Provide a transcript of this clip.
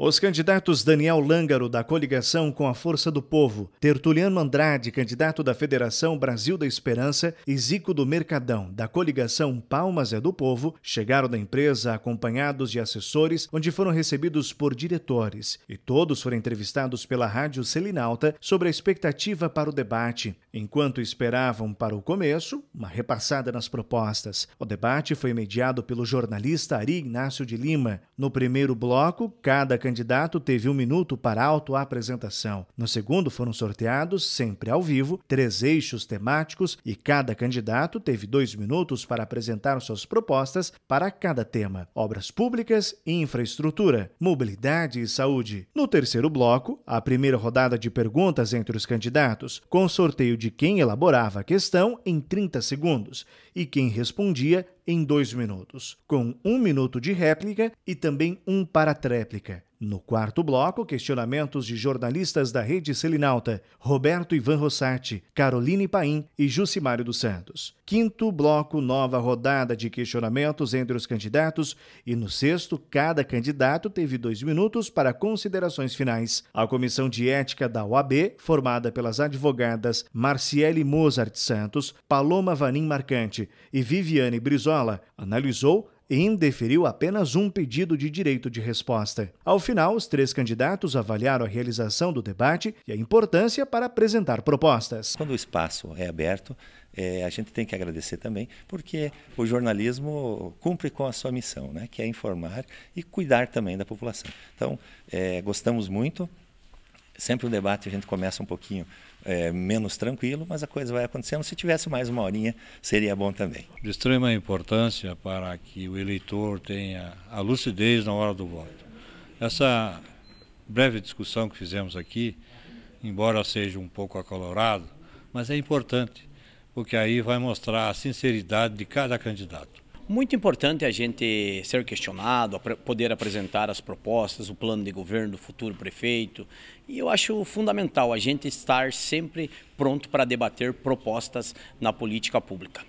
Os candidatos Daniel Lângaro, da coligação com a Força do Povo, Tertuliano Andrade, candidato da Federação Brasil da Esperança, e Zico do Mercadão, da coligação Palmas é do Povo, chegaram da empresa acompanhados de assessores, onde foram recebidos por diretores. E todos foram entrevistados pela Rádio Selinalta sobre a expectativa para o debate. Enquanto esperavam para o começo, uma repassada nas propostas. O debate foi mediado pelo jornalista Ari Inácio de Lima. No primeiro bloco, cada candidato candidato teve um minuto para autoapresentação. No segundo, foram sorteados, sempre ao vivo, três eixos temáticos e cada candidato teve dois minutos para apresentar suas propostas para cada tema: obras públicas, infraestrutura, mobilidade e saúde. No terceiro bloco, a primeira rodada de perguntas entre os candidatos, com sorteio de quem elaborava a questão em 30 segundos e quem respondia em dois minutos, com um minuto de réplica e também um para tréplica. No quarto bloco, questionamentos de jornalistas da Rede Selinalta, Roberto Ivan Rossati, Caroline Paim e Jucimário dos Santos. Quinto bloco, nova rodada de questionamentos entre os candidatos e no sexto, cada candidato teve dois minutos para considerações finais. A Comissão de Ética da OAB, formada pelas advogadas Marciele Mozart Santos, Paloma Vanim Marcante e Viviane Brizola, analisou e indeferiu apenas um pedido de direito de resposta. Ao final, os três candidatos avaliaram a realização do debate e a importância para apresentar propostas. Quando o espaço é aberto, é, a gente tem que agradecer também, porque o jornalismo cumpre com a sua missão, né, que é informar e cuidar também da população. Então, é, gostamos muito sempre o debate a gente começa um pouquinho é, menos tranquilo, mas a coisa vai acontecendo. Se tivesse mais uma horinha, seria bom também. De extrema importância para que o eleitor tenha a lucidez na hora do voto. Essa breve discussão que fizemos aqui, embora seja um pouco acolorado, mas é importante, porque aí vai mostrar a sinceridade de cada candidato. Muito importante a gente ser questionado, poder apresentar as propostas, o plano de governo do futuro prefeito. E eu acho fundamental a gente estar sempre pronto para debater propostas na política pública.